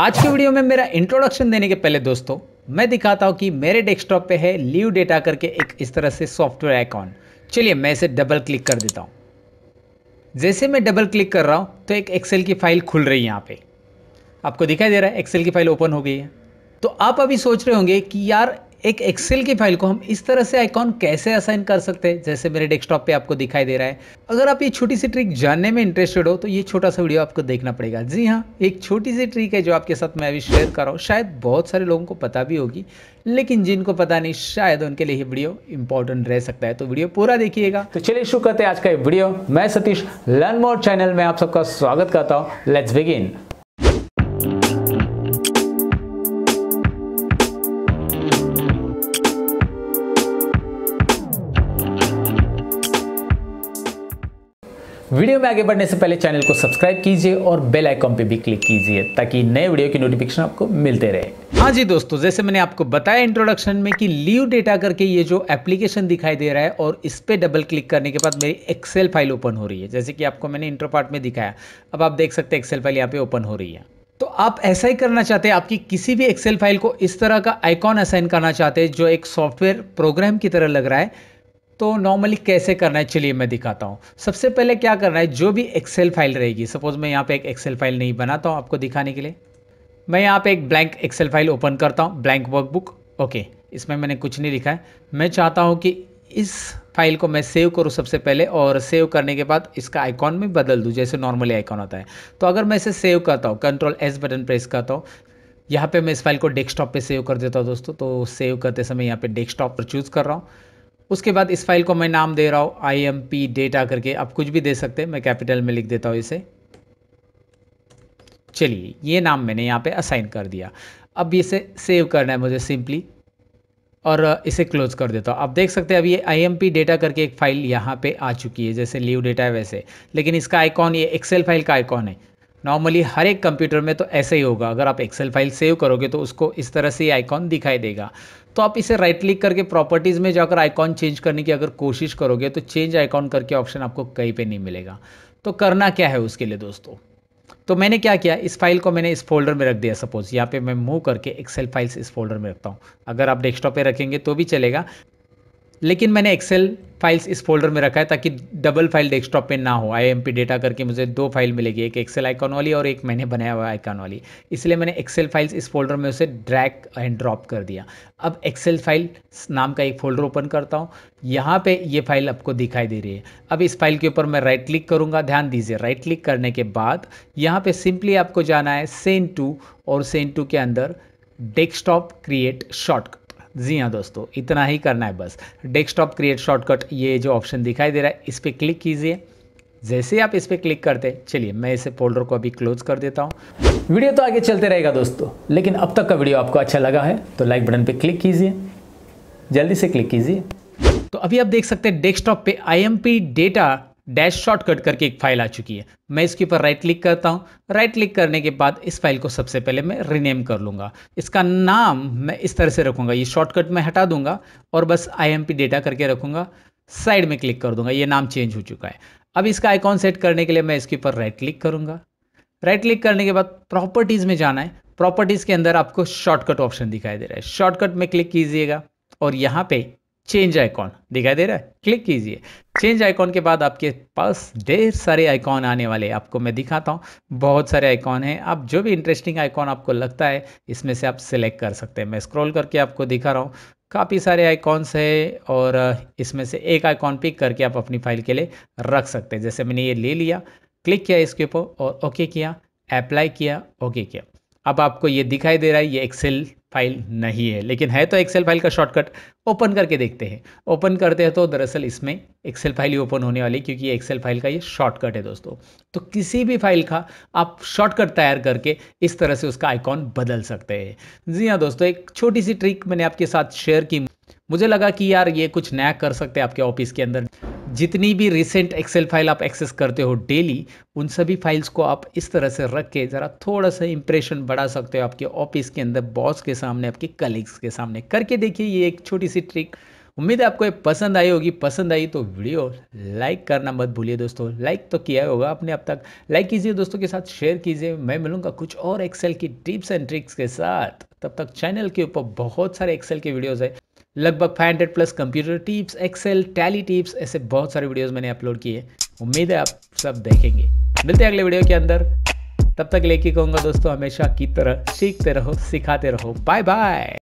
आज के वीडियो में मेरा इंट्रोडक्शन देने के पहले दोस्तों मैं दिखाता हूँ कि मेरे डेस्कटॉप पे है लीव डेटा करके एक इस तरह से सॉफ्टवेयर आइकॉन चलिए मैं इसे डबल क्लिक कर देता हूँ जैसे मैं डबल क्लिक कर रहा हूँ तो एक एक्सेल की फाइल खुल रही है यहाँ पे आपको दिखाई दे रहा है एक्सेल की फाइल ओपन हो गई है तो आप अभी सोच रहे होंगे कि यार एक एक्सेल की फाइल को हम इस तरह से आइकॉन कैसे असाइन कर सकते हैं जैसे मेरे डेस्कटॉप पे आपको दिखाई दे रहा है अगर आप ये छोटी सी ट्रिक जानने में इंटरेस्टेड हो तो ये छोटा सा वीडियो आपको देखना पड़ेगा जी हाँ एक छोटी सी ट्रिक है जो आपके साथ मैं अभी शेयर कर रहा हूँ शायद बहुत सारे लोगों को पता भी होगी लेकिन जिनको पता नहीं शायद उनके लिए वीडियो इंपॉर्टेंट रह सकता है तो वीडियो पूरा देखिएगा तो चलिए शुरू करते हैं आज का वीडियो मैं सतीश लर्न मोर चैनल में आप सबका स्वागत करता हूँ लेट्स बिगिन वीडियो में आगे बढ़ने से पहले चैनल को सब्सक्राइब कीजिए और बेल आइकॉन पे भी क्लिक कीजिए ताकि नए वीडियो की नोटिफिकेशन आपको मिलते रहे हाँ जी दोस्तों जैसे मैंने आपको बताया इंट्रोडक्शन में कि लीव डेटा करके ये जो एप्लीकेशन दिखाई दे रहा है और इस पर डबल क्लिक करने के बाद मेरी एक्सेल फाइल ओपन हो रही है जैसे कि आपको मैंने इंट्रो पार्ट में दिखाया अब आप देख सकते हैं एक्सेल फाइल यहाँ पे ओपन हो रही है तो आप ऐसा ही करना चाहते हैं आपकी किसी भी एक्सेल फाइल को इस तरह का आइकॉन असाइन करना चाहते हैं जो एक सॉफ्टवेयर प्रोग्राम की तरह लग रहा है तो नॉर्मली कैसे करना है चलिए मैं दिखाता हूँ सबसे पहले क्या करना है जो भी एक्सेल फाइल रहेगी सपोज़ मैं यहाँ पे एक एक्सेल फाइल नहीं बनाता हूँ आपको दिखाने के लिए मैं यहाँ पे एक ब्लैंक एक्सेल फाइल ओपन करता हूँ ब्लैंक वर्कबुक ओके इसमें मैंने कुछ नहीं लिखा है मैं चाहता हूँ कि इस फाइल को मैं सेव करूँ सबसे पहले और सेव करने के बाद इसका आइकॉन में बदल दूँ जैसे नॉर्मली आइकॉन होता है तो अगर मैं इसे सेव करता हूँ कंट्रोल एस बटन प्रेस करता हूँ यहाँ पे मैं इस फाइल को डेस्कटॉप पे सेव कर देता हूँ दोस्तों तो सेव करते समय यहाँ पे डेस्कटॉप पर चूज़ कर रहा हूँ उसके बाद इस फाइल को मैं नाम दे रहा हूँ आई एम पी डेटा करके आप कुछ भी दे सकते हैं मैं कैपिटल में लिख देता हूँ इसे चलिए ये नाम मैंने यहाँ पे असाइन कर दिया अब इसे सेव करना है मुझे सिंपली और इसे क्लोज कर देता हूँ आप देख सकते हैं अब ये आई डेटा करके एक फाइल यहाँ पे आ चुकी है जैसे लीव डेटा है वैसे लेकिन इसका आइकॉन ये एक्सेल फाइल का आइकॉन है नॉर्मली हर एक कंप्यूटर में तो ऐसे ही होगा अगर आप एक्सेल फाइल सेव करोगे तो उसको इस तरह से ये आइकॉन दिखाई देगा तो आप इसे राइट क्लिक करके प्रॉपर्टीज़ में जाकर आइकॉन चेंज करने की अगर कोशिश करोगे तो चेंज आइकॉन करके ऑप्शन आपको कहीं पे नहीं मिलेगा तो करना क्या है उसके लिए दोस्तों तो मैंने क्या किया इस फाइल को मैंने इस फोल्डर में रख दिया सपोज़ यहाँ पे मैं मूव करके एक्सेल फाइल्स इस फोल्डर में रखता हूँ अगर आप डेस्कटॉप पे रखेंगे तो भी चलेगा लेकिन मैंने एक्सेल फाइल्स इस फोल्डर में रखा है ताकि डबल फाइल डेस्कटॉप पे ना हो आईएमपी डेटा करके मुझे दो फाइल मिलेगी एक एक्सेल आइकॉन वाली और एक मैंने बनाया हुआ आइकॉन वाली इसलिए मैंने एक्सेल फाइल्स इस फोल्डर में उसे ड्रैग एंड ड्रॉप कर दिया अब एक्सेल फाइल नाम का एक फोल्डर ओपन करता हूँ यहाँ पर ये फाइल आपको दिखाई दे रही है अब इस फाइल के ऊपर मैं राइट क्लिक करूँगा ध्यान दीजिए राइट क्लिक करने के बाद यहाँ पर सिंपली आपको जाना है सेंट टू और सेन टू के अंदर डेस्कटॉप क्रिएट शॉर्टकट जी हाँ दोस्तों इतना ही करना है बस डेस्कटॉप क्रिएट शॉर्टकट ये जो ऑप्शन दिखाई दे रहा है इस पर क्लिक कीजिए जैसे ही आप इस पर क्लिक करते हैं चलिए मैं इसे फोल्डर को अभी क्लोज कर देता हूँ वीडियो तो आगे चलते रहेगा दोस्तों लेकिन अब तक का वीडियो आपको अच्छा लगा है तो लाइक बटन पर क्लिक कीजिए जल्दी से क्लिक कीजिए तो अभी आप देख सकते हैं डेस्कटॉप पे आई डेटा डैश शॉर्टकट करके एक फाइल आ चुकी है मैं इसके ऊपर राइट क्लिक करता हूँ राइट क्लिक करने के बाद इस फाइल को सबसे पहले मैं रीनेम कर लूँगा इसका नाम मैं इस तरह से रखूँगा ये शॉर्टकट मैं हटा दूंगा और बस आई डेटा करके रखूँगा साइड में क्लिक कर दूँगा ये नाम चेंज हो चुका है अब इसका आइकॉन सेट करने के लिए मैं इसके ऊपर राइट क्लिक करूँगा राइट क्लिक करने के बाद प्रॉपर्टीज़ में जाना है प्रॉपर्टीज़ के अंदर आपको शॉर्टकट ऑप्शन दिखाई दे रहा है शॉर्टकट में क्लिक कीजिएगा और यहाँ पे चेंज आइकॉन दिखाई दे रहा है क्लिक कीजिए चेंज आइकॉन के बाद आपके पास ढेर सारे आइकॉन आने वाले आपको मैं दिखाता हूँ बहुत सारे आइकॉन हैं आप जो भी इंटरेस्टिंग आइकॉन आपको लगता है इसमें से आप सिलेक्ट कर सकते हैं मैं स्क्रॉल करके आपको दिखा रहा हूँ काफ़ी सारे आइकॉन्स है और इसमें से एक आइकॉन पिक करके आप अपनी फाइल के लिए रख सकते हैं जैसे मैंने ये ले लिया क्लिक किया इसके ऊपर और ओके किया अप्लाई किया ओके किया अब आपको ये दिखाई दे रहा है ये एक्सेल फाइल नहीं है लेकिन है तो एक्सेल फाइल का शॉर्टकट ओपन करके देखते हैं ओपन करते हैं तो दरअसल इसमें एक्सेल फाइल ही ओपन होने वाली क्योंकि एक्सेल फाइल का ये शॉर्टकट है दोस्तों तो किसी भी फाइल का आप शॉर्टकट तैयार करके इस तरह से उसका आइकॉन बदल सकते हैं जी हाँ दोस्तों एक छोटी सी ट्रिक मैंने आपके साथ शेयर की मुझे लगा कि यार ये कुछ नया कर सकते हैं आपके ऑफिस के अंदर जितनी भी रिसेंट एक्सेल फाइल आप एक्सेस करते हो डेली उन सभी फाइल्स को आप इस तरह से रख के ज़रा थोड़ा सा इंप्रेशन बढ़ा सकते हो आपके ऑफिस के अंदर बॉस के सामने आपके कलीग्स के सामने करके देखिए ये एक छोटी सी ट्रिक उम्मीद है आपको ये पसंद आई होगी पसंद आई तो वीडियो लाइक करना मत भूलिए दोस्तों लाइक तो किया होगा आपने अब तक लाइक कीजिए दोस्तों के साथ शेयर कीजिए मैं मिलूंगा कुछ और एक्सेल की टिप्स एंड ट्रिक्स के साथ तब तक चैनल के ऊपर बहुत सारे एक्सेल के वीडियोज़ है लगभग 500 plus computer tips Excel Tally tips ऐसे बहुत सारे वीडियोस मैंने अपलोड किए उम्मीद है आप सब देखेंगे मिलते हैं अगले वीडियो के अंदर तब तक लेके कहूंगा दोस्तों हमेशा की तरह सीखते रहो सिखाते रहो बाय बाय